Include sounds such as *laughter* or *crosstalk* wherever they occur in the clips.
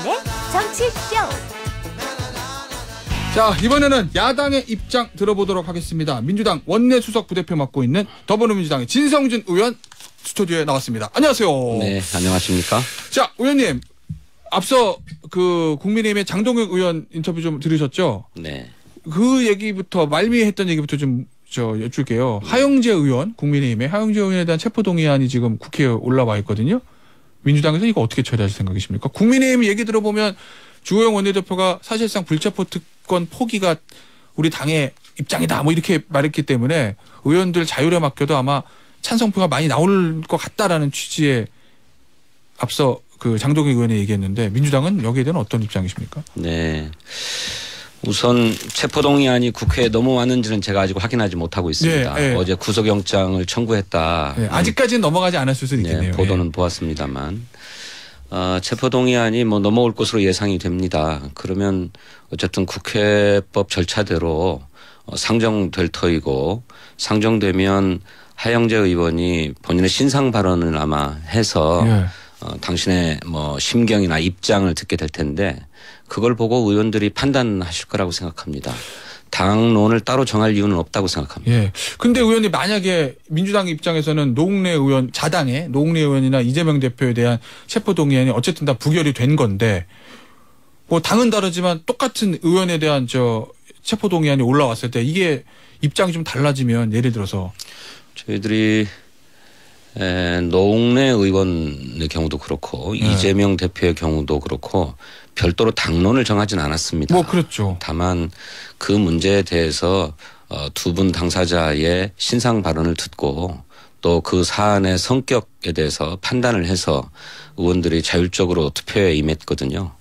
김현의 네, 정치쇼. 자 이번에는 야당의 입장 들어보도록 하겠습니다. 민주당 원내 수석 부대표 맡고 있는 더불어민주당의 진성준 의원 스튜디오에 나왔습니다. 안녕하세요. 네, 안녕하십니까? 자 의원님 앞서 그 국민의힘의 장동혁 의원 인터뷰 좀 들으셨죠? 네. 그 얘기부터 말미했던 얘기부터 좀 저 여쭐게요. 하영재 의원 국민의힘의 하영재 의원에 대한 체포 동의안이 지금 국회에 올라와 있거든요. 민주당에서 이거 어떻게 처리할 생각이십니까? 국민의힘 얘기 들어보면 주호영 원내대표가 사실상 불체포 특권 포기가 우리 당의 입장이다 뭐 이렇게 말했기 때문에 의원들 자율에 맡겨도 아마 찬성표가 많이 나올 것 같다라는 취지에 앞서 그 장동희 의원이 얘기했는데 민주당은 여기에 대한 어떤 입장이십니까? 네. 우선 체포동의안이 국회에 넘어왔는지는 제가 아직 확인하지 못하고 있습니다. 네, 네. 어제 구속영장을 청구했다. 네, 아직까지는 넘어가지 않았을 수도 있겠네요. 보도는 보았습니다만 어, 체포동의안이 뭐 넘어올 것으로 예상이 됩니다. 그러면 어쨌든 국회법 절차대로 어, 상정될 터이고 상정되면 하영재 의원이 본인의 신상 발언을 아마 해서 어, 당신의 뭐 심경이나 입장을 듣게 될 텐데 그걸 보고 의원들이 판단하실 거라고 생각합니다. 당론을 따로 정할 이유는 없다고 생각합니다. 예. 근데 의원님 만약에 민주당 입장에서는 노웅래 의원 자당의 노웅래 의원이나 이재명 대표에 대한 체포 동의안이 어쨌든 다 부결이 된 건데 뭐 당은 다르지만 똑같은 의원에 대한 저 체포 동의안이 올라왔을 때 이게 입장이 좀 달라지면 예를 들어서 저희들이 에, 노웅래 의원의 경우도 그렇고 네. 이재명 대표의 경우도 그렇고 별도로 당론을 정하진 않았습니다. 뭐 그렇죠. 다만 그 문제에 대해서 어, 두 분 당사자의 신상 발언을 듣고 또 그 사안의 성격에 대해서 판단을 해서 의원들이 자율적으로 투표에 임했거든요.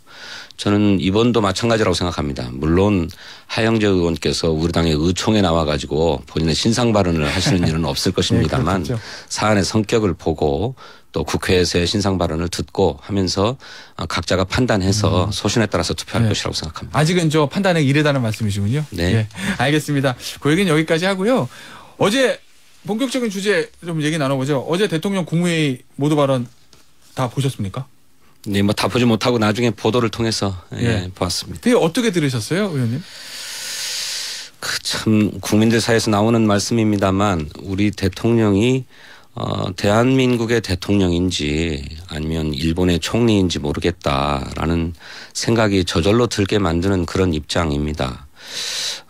저는 이번도 마찬가지라고 생각합니다. 물론 하영재 의원께서 우리 당의 의총에 나와 가지고 본인의 신상 발언을 하시는 일은 없을 것입니다만 *laughs* 네, 사안의 성격을 보고 또 국회에서의 신상 발언을 듣고 하면서 각자가 판단해서 음. 소신에 따라서 투표할 네. 것이라고 생각합니다. 아직은 저 판단에 이르다는 말씀이시군요. 네. 네. 알겠습니다. 그 얘기는 여기까지 하고요. 어제 본격적인 주제 좀 얘기 나눠보죠. 어제 대통령 국무회의 모두 발언 다 보셨습니까? 네, 뭐다 보지 못하고 나중에 보도를 통해서 예, 예 보았습니다. 그게 어떻게 들으셨어요, 의원님? 그참 국민들 사이에서 나오는 말씀입니다만 우리 대통령이 어, 대한민국의 대통령인지 아니면 일본의 총리인지 모르겠다라는 생각이 저절로 들게 만드는 그런 입장입니다.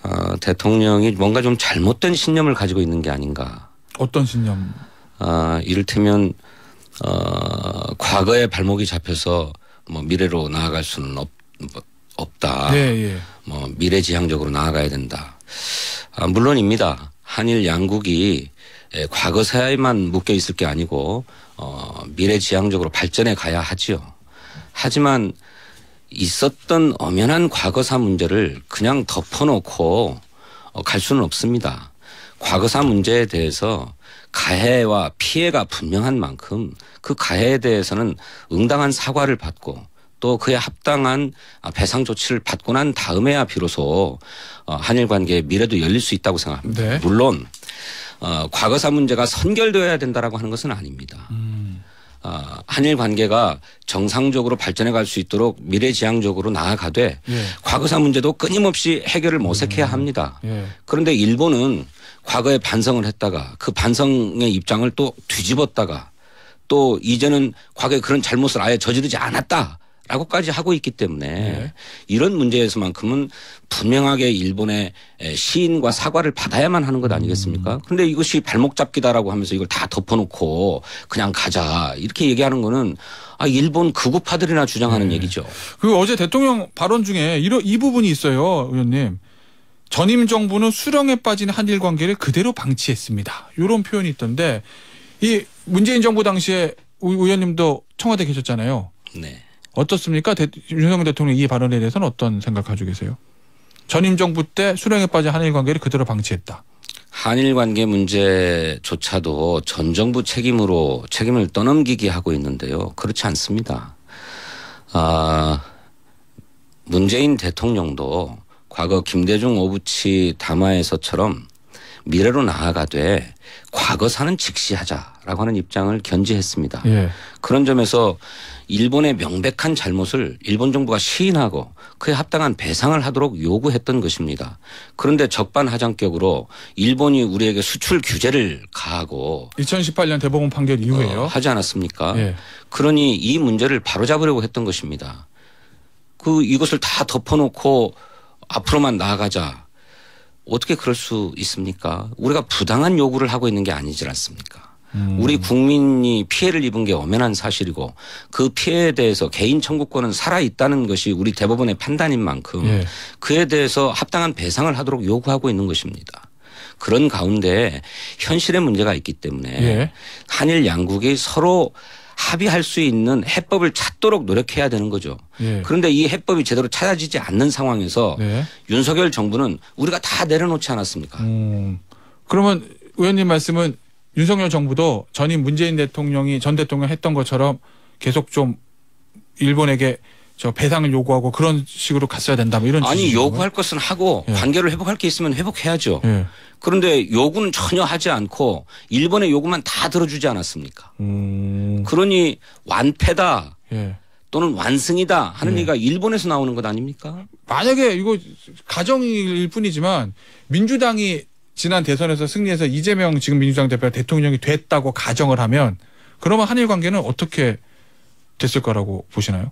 어, 대통령이 뭔가 좀 잘못된 신념을 가지고 있는 게 아닌가. 어떤 신념? 어, 이를테면 어, 과거에 발목이 잡혀서 뭐 미래로 나아갈 수는 없, 뭐, 없다. 네, 예. 뭐 미래지향적으로 나아가야 된다. 아, 물론입니다. 한일 양국이 예, 과거 사야에만 묶여 있을 게 아니고 어, 미래지향적으로 발전해 가야 하지요. 하지만 있었던 엄연한 과거사 문제를 그냥 덮어놓고 어, 갈 수는 없습니다. 과거사 문제에 대해서 가해와 피해가 분명한 만큼 그 가해에 대해서는 응당한 사과를 받고 또 그에 합당한 배상 조치를 받고 난 다음에야 비로소 어, 한일 관계의 미래도 열릴 수 있다고 생각합니다. 네. 물론 어, 과거사 문제가 선결되어야 된다라고 하는 것은 아닙니다. 음. 아, 한일 관계가 정상적으로 발전해 갈 수 있도록 미래지향적으로 나아가되 예. 과거사 문제도 끊임없이 해결을 모색해야 음. 합니다. 예. 그런데 일본은 과거에 반성을 했다가 그 반성의 입장을 또 뒤집었다가 또 이제는 과거에 그런 잘못을 아예 저지르지 않았다. 라고까지 하고 있기 때문에 네. 이런 문제에서만큼은 분명하게 일본의 시인과 사과를 받아야만 하는 것 아니겠습니까? 음. 그런데 이것이 발목 잡기다라고 하면서 이걸 다 덮어놓고 그냥 가자 이렇게 얘기하는 거는 아 일본 극우파들이나 주장하는 네. 얘기죠. 그리고 어제 대통령 발언 중에 이런 이 부분이 있어요, 의원님. 전임 정부는 수령에 빠진 한일 관계를 그대로 방치했습니다. 이런 표현이 있던데 이 문재인 정부 당시에 의원님도 청와대 계셨잖아요. 네. 어떻습니까? 대, 윤석열 대통령 이 발언에 대해서는 어떤 생각 가지고 계세요? 전임 정부 때수령에 빠진 한일 관계를 그대로 방치했다. 한일 관계 문제조차도 전 정부 책임으로 책임을 떠넘기게 하고 있는데요. 그렇지 않습니다. 아, 문재인 대통령도 과거 김대중 오부치 담화에서처럼 미래로 나아가되 과거 사는 직시하자라고 하는 입장을 견지했습니다. 예. 그런 점에서 일본의 명백한 잘못을 일본 정부가 시인하고 그에 합당한 배상을 하도록 요구했던 것입니다. 그런데 적반하장격으로 일본이 우리에게 수출 규제를 가하고 2018년 대법원 판결 이후에요. 어, 하지 않았습니까? 예. 그러니 이 문제를 바로잡으려고 했던 것입니다. 그 이것을 다 덮어놓고 앞으로만 나아가자. 어떻게 그럴 수 있습니까? 우리가 부당한 요구를 하고 있는 게 아니지 않습니까? 음. 우리 국민이 피해를 입은 게 엄연한 사실이고 그 피해에 대해서 개인 청구권은 살아 있다는 것이 우리 대법원의 판단인 만큼 예. 그에 대해서 합당한 배상을 하도록 요구하고 있는 것입니다. 그런 가운데 현실의 문제가 있기 때문에 예. 한일 양국이 서로 합의할 수 있는 해법을 찾도록 노력해야 되는 거죠. 예. 그런데 이 해법이 제대로 찾아지지 않는 상황에서 예. 윤석열 정부는 우리가 다 내려놓지 않았습니까? 음. 그러면 의원님 말씀은 윤석열 정부도 전임 문재인 대통령이 전 대통령 했던 것처럼 계속 좀 일본에게 저 배상을 요구하고 그런 식으로 갔어야 된다. 뭐 이런 아니 요구할 것은 하고 예. 관계를 회복할 게 있으면 회복해야죠. 예. 그런데 요구는 전혀 하지 않고 일본의 요구만 다 들어주지 않았습니까? 음... 그러니 완패다. 예. 또는 완승이다 하는 예. 얘기가 일본에서 나오는 것 아닙니까? 만약에 이거 가정일 뿐이지만 민주당이 지난 대선에서 승리해서 이재명 지금 민주당 대표 대통령이 됐다고 가정을 하면 그러면 한일 관계는 어떻게 됐을 거라고 보시나요?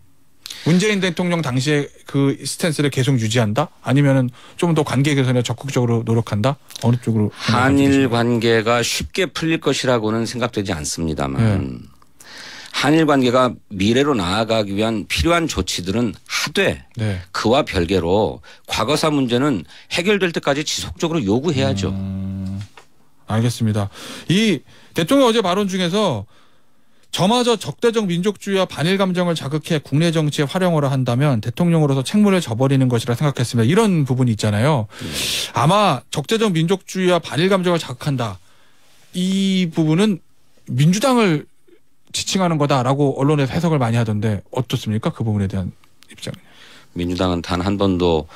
문재인 대통령 당시에 그 스탠스를 계속 유지한다? 아니면은 좀 더 관계 개선에 적극적으로 노력한다? 어느 쪽으로? 한일 관계가 쉽게 풀릴 것이라고는 생각되지 않습니다만 네. 한일 관계가 미래로 나아가기 위한 필요한 조치들은 하되 네. 그와 별개로 과거사 문제는 해결될 때까지 지속적으로 요구해야죠. 음, 알겠습니다. 이 대통령 어제 발언 중에서 저마저 적대적 민족주의와 반일 감정을 자극해 국내 정치에 활용하려 한다면 대통령으로서 책무를 져버리는 것이라 생각했습니다. 이런 부분이 있잖아요. 아마 적대적 민족주의와 반일 감정을 자극한다. 이 부분은 민주당을 지칭하는 거다라고 언론에 해석을 많이 하던데 어떻습니까? 그 부분에 대한 입장은. 민주당은 단 한 번도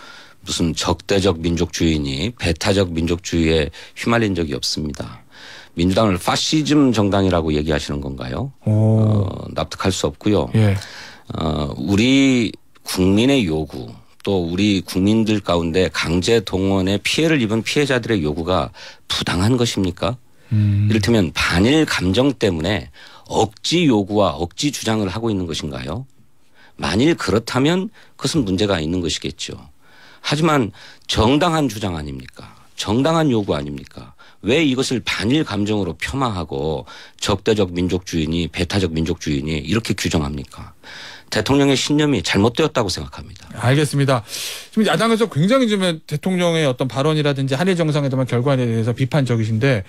무슨 적대적 민족주의니 배타적 민족주의에 휘말린 적이 없습니다. 민주당을 파시즘 정당이라고 얘기하시는 건가요? 오. 어, 납득할 수 없고요. 예. 어, 우리 국민의 요구 또 우리 국민들 가운데 강제 동원에 피해를 입은 피해자들의 요구가 부당한 것입니까? 음. 이를테면 반일 감정 때문에 억지 요구와 억지 주장을 하고 있는 것인가요? 만일 그렇다면 그것은 문제가 있는 것이겠죠. 하지만 정당한 주장 아닙니까? 정당한 요구 아닙니까? 왜 이것을 반일 감정으로 폄하하고 적대적 민족주의니 배타적 민족주의니 이렇게 규정합니까? 대통령의 신념이 잘못되었다고 생각합니다. 알겠습니다. 지금 야당에서 굉장히 지금 대통령의 어떤 발언이라든지 한일 정상회담의 결과에 대해서 비판적이신데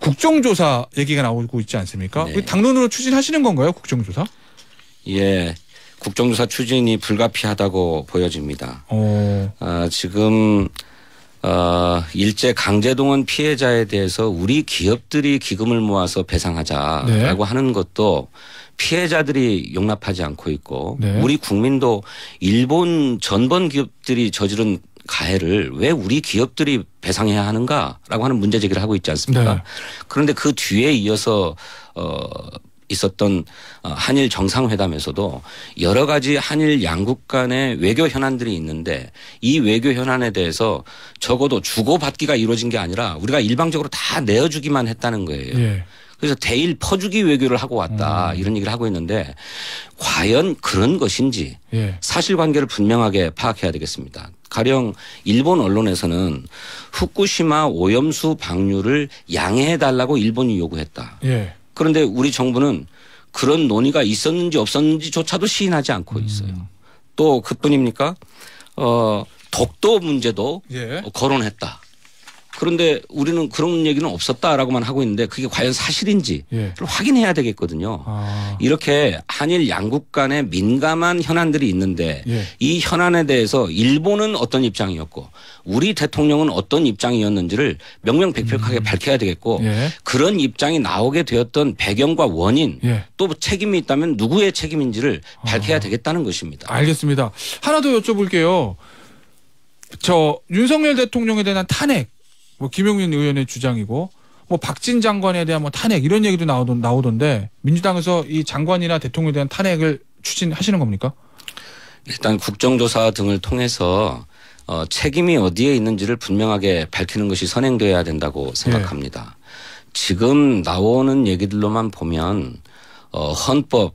국정조사 얘기가 나오고 있지 않습니까? 네. 당론으로 추진하시는 건가요, 국정조사? 예, 국정조사 추진이 불가피하다고 보여집니다. 어, 아, 지금 어, 일제 강제동원 피해자에 대해서 우리 기업들이 기금을 모아서 배상하자라고 네. 하는 것도 피해자들이 용납하지 않고 있고 네. 우리 국민도 일본 전번 기업들이 저지른 가해를 왜 우리 기업들이 배상해야 하는가라고 하는 문제 제기를 하고 있지 않습니까? 네. 그런데 그 뒤에 이어서 어 있었던 어, 한일 정상회담에서도 여러 가지 한일 양국 간의 외교 현안들이 있는데 이 외교 현안에 대해서 적어도 주고받기가 이루어진 게 아니라 우리가 일방적으로 다 내어주기만 했다는 거예요. 예. 그래서 대일 퍼주기 외교를 하고 왔다 음. 이런 얘기를 하고 있는데 과연 그런 것인지 예. 사실관계를 분명하게 파악해야 되겠습니다. 가령 일본 언론에서는 후쿠시마 오염수 방류를 양해해 달라고 일본이 요구했다. 예. 그런데 우리 정부는 그런 논의가 있었는지 없었는지조차도 시인하지 않고 음. 있어요. 음. 또 그뿐입니까? 어, 독도 문제도 예. 거론했다. 그런데 우리는 그런 얘기는 없었다라고만 하고 있는데 그게 과연 사실인지를 예. 확인해야 되겠거든요. 아. 이렇게 한일 양국 간의 민감한 현안들이 있는데 예. 이 현안에 대해서 일본은 어떤 입장이었고 우리 대통령은 어떤 입장이었는지를 명명백백하게 음. 밝혀야 되겠고 예. 그런 입장이 나오게 되었던 배경과 원인 예. 또 책임이 있다면 누구의 책임인지를 밝혀야 아. 되겠다는 것입니다. 알겠습니다. 하나 더 여쭤볼게요. 저 윤석열 대통령에 대한 탄핵 뭐 김용민 의원의 주장이고 뭐 박진 장관에 대한 뭐 탄핵 이런 얘기도 나오던 나오던데 민주당에서 이 장관이나 대통령에 대한 탄핵을 추진하시는 겁니까? 일단 국정조사 등을 통해서 어, 책임이 어디에 있는지를 분명하게 밝히는 것이 선행돼야 된다고 예. 생각합니다. 네. 지금 나오는 얘기들로만 보면 어, 헌법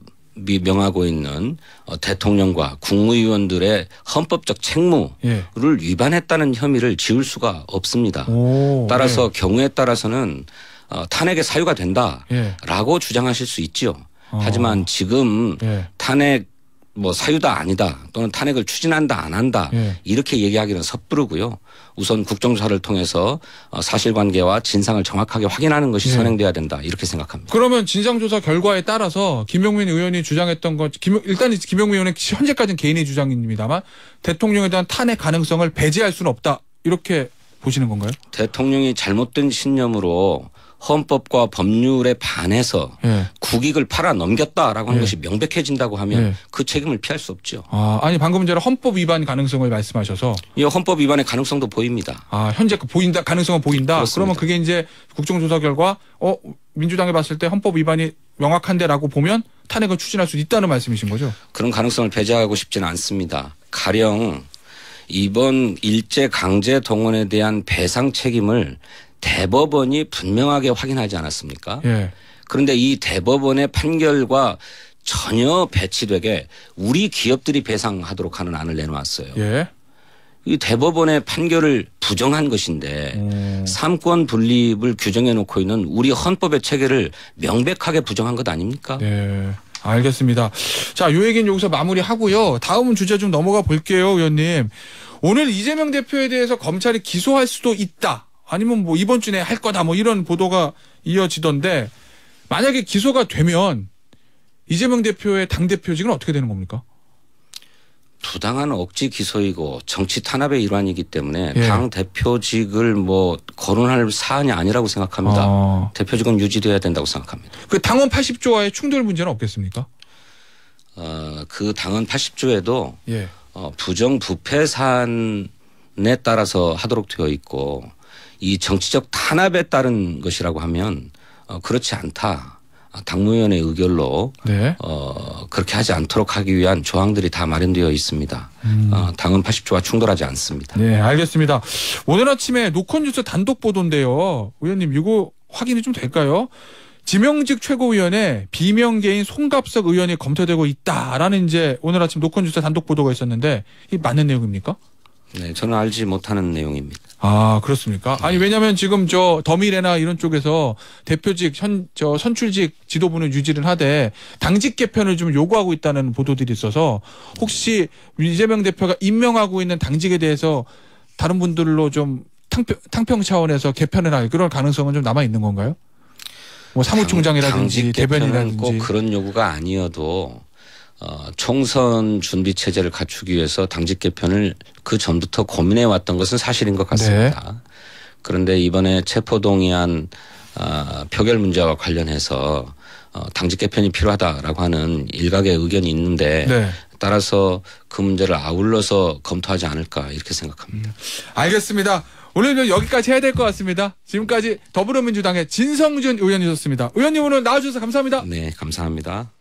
명하고 있는 어, 대통령과 국무위원들의 헌법적 책무를 예. 위반했다는 혐의를 지울 수가 없습니다. 오, 따라서 예. 경우에 따라서는 어, 탄핵의 사유가 된다라고 예. 주장하실 수 있지요. 어. 하지만 지금 예. 탄핵 뭐 사유다 아니다 또는 탄핵을 추진한다 안 한다 예. 이렇게 얘기하기는 섣부르고요. 우선 국정조사를 통해서 어, 사실관계와 진상을 정확하게 확인하는 것이 예. 선행돼야 된다 이렇게 생각합니다. 그러면 진상조사 결과에 따라서 김용민 의원이 주장했던 것 김, 일단 김용민 의원의 현재까지는 개인의 주장입니다만 대통령에 대한 탄핵 가능성을 배제할 수는 없다 이렇게 보시는 건가요? 대통령이 잘못된 신념으로 헌법과 법률에 반해서 예. 국익을 팔아 넘겼다라고 하는 예. 것이 명백해진다고 하면 예. 그 책임을 피할 수 없죠. 아, 아니 방금 전에 헌법 위반 가능성을 말씀하셔서 이 예, 헌법 위반의 가능성도 보입니다. 아, 현재 그 보인다 가능성은 보인다. 그렇습니다. 그러면 그게 이제 국정조사 결과 어 민주당이 봤을 때 헌법 위반이 명확한데라고 보면 탄핵을 추진할 수 있다는 말씀이신 거죠? 그런 가능성을 배제하고 싶지는 않습니다. 가령 이번 일제 강제 동원에 대한 배상 책임을 대법원이 분명하게 확인하지 않았습니까? 예. 그런데 이 대법원의 판결과 전혀 배치되게 우리 기업들이 배상하도록 하는 안을 내놓았어요. 예. 이 대법원의 판결을 부정한 것인데 음. 삼권 분립을 규정해 놓고 있는 우리 헌법의 체계를 명백하게 부정한 것 아닙니까? 네. 알겠습니다. 자, 요 얘기는 여기서 마무리하고요. 다음 주제 좀 넘어가 볼게요, 의원님. 오늘 이재명 대표에 대해서 검찰이 기소할 수도 있다. 아니면 뭐 이번 주내에할 거다 뭐 이런 보도가 이어지던데 만약에 기소가 되면 이재명 대표의 당 대표직은 어떻게 되는 겁니까? 부당한 억지 기소이고 정치 탄압의 일환이기 때문에 예. 당 대표직을 뭐 거론할 사안이 아니라고 생각합니다. 아. 대표직은 유지돼야 된다고 생각합니다. 그 당원 80조와의 충돌 문제는 없겠습니까? 어, 그 당원 80조에도 예. 어, 부정부패 사안에 따라서 하도록 되어 있고 이 정치적 탄압에 따른 것이라고 하면 어, 그렇지 않다. 당무위원의 의결로 네. 어, 그렇게 하지 않도록 하기 위한 조항들이 다 마련되어 있습니다. 음. 어, 당은 80조와 충돌하지 않습니다. 네, 알겠습니다. 오늘 아침에 노컷뉴스 단독 보도인데요. 의원님 이거 확인이 좀 될까요? 지명직 최고위원회 비명계인 송갑석 의원이 검토되고 있다라는 이제 오늘 아침 노컷뉴스 단독 보도가 있었는데 이 맞는 내용입니까? 네, 저는 알지 못하는 내용입니다. 아, 그렇습니까? 아니, 네. 왜냐면 지금 저 더미래나 이런 쪽에서 대표직 현, 저 선출직 지도부는 유지를 하되 당직 개편을 좀 요구하고 있다는 보도들이 있어서 혹시 이재명 대표가 임명하고 있는 당직에 대해서 다른 분들로 좀 탕평, 탕평 차원에서 개편을 할 그런 가능성은 좀 남아 있는 건가요? 뭐 사무총장이라든지 대변인이라든지 꼭 그런 요구가 아니어도 어, 총선 준비 체제를 갖추기 위해서 당직 개편을 그 전부터 고민해 왔던 것은 사실인 것 같습니다. 네. 그런데 이번에 체포동의안 어, 표결 문제와 관련해서 어, 당직 개편이 필요하다라고 하는 일각의 의견이 있는데 네. 따라서 그 문제를 아울러서 검토하지 않을까 이렇게 생각합니다. 음. 알겠습니다. 오늘 은 여기까지 해야 될 것 같습니다. 지금까지 더불어민주당의 진성준 의원이셨습니다. 의원님 오늘 나와주셔서 감사합니다. 네, 감사합니다.